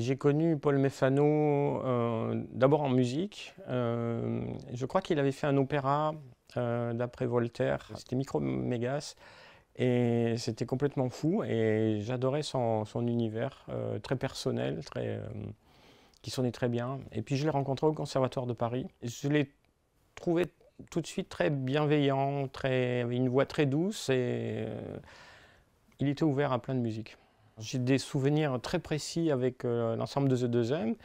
J'ai connu Paul Mefano euh, d'abord en musique. Euh, je crois qu'il avait fait un opéra euh, d'après Voltaire. C'était Micromégas. Et c'était complètement fou. Et j'adorais son, univers très personnel, qui sonnait très bien. Et puis je l'ai rencontré au Conservatoire de Paris. Je l'ai trouvé tout de suite très bienveillant, très, une voix très douce. Et il était ouvert à plein de musique. J'ai des souvenirs très précis avec euh, l'ensemble de The 2M.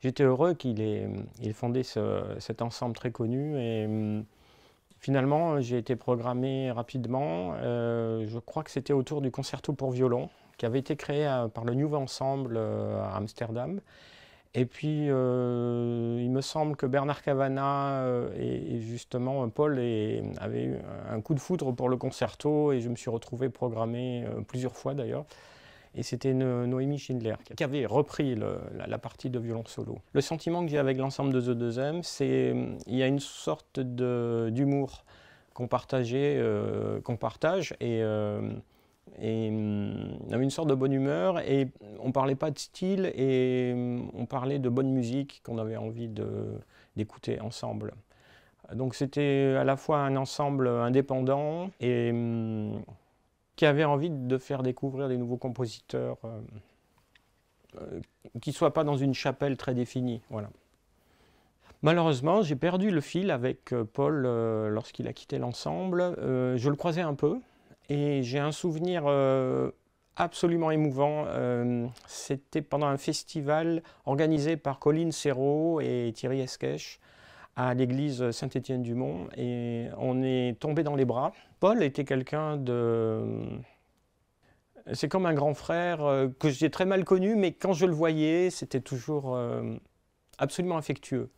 J'étais heureux qu'il ait, fondé cet ensemble très connu et mm, finalement j'ai été programmé rapidement. Euh, je crois que c'était autour du concerto pour violon qui avait été créé euh, par le nouveau Ensemble à Amsterdam. Et puis, il me semble que Bernard Cavana et, justement Paul avaient eu un coup de foudre pour le concerto et je me suis retrouvé programmé plusieurs fois d'ailleurs et c'était Noémie Schindler qui avait repris la, partie de violon solo. Le sentiment que j'ai avec l'ensemble de The 2M, c'est euh, il y a une sorte d'humour qu'on euh, qu'on partage et, euh, hum, on avait une sorte de bonne humeur et on parlait pas de style et hum, on parlait de bonne musique qu'on avait envie d'écouter ensemble. Donc c'était à la fois un ensemble indépendant et hum, qui avait envie de faire découvrir des nouveaux compositeurs euh, euh, qui ne soient pas dans une chapelle très définie. Malheureusement, j'ai perdu le fil avec euh, Paul lorsqu'il a quitté l'ensemble. je le croisais un peu et j'ai un souvenir absolument émouvant. C'était pendant un festival organisé par Colin Serrault et Thierry Esquèche à l'église Saint-Étienne-du-Mont et on est tombé dans les bras. Paul était quelqu'un de... C'est comme un grand frère euh, que j'ai très mal connu, mais quand je le voyais, c'était toujours euh, absolument affectueux.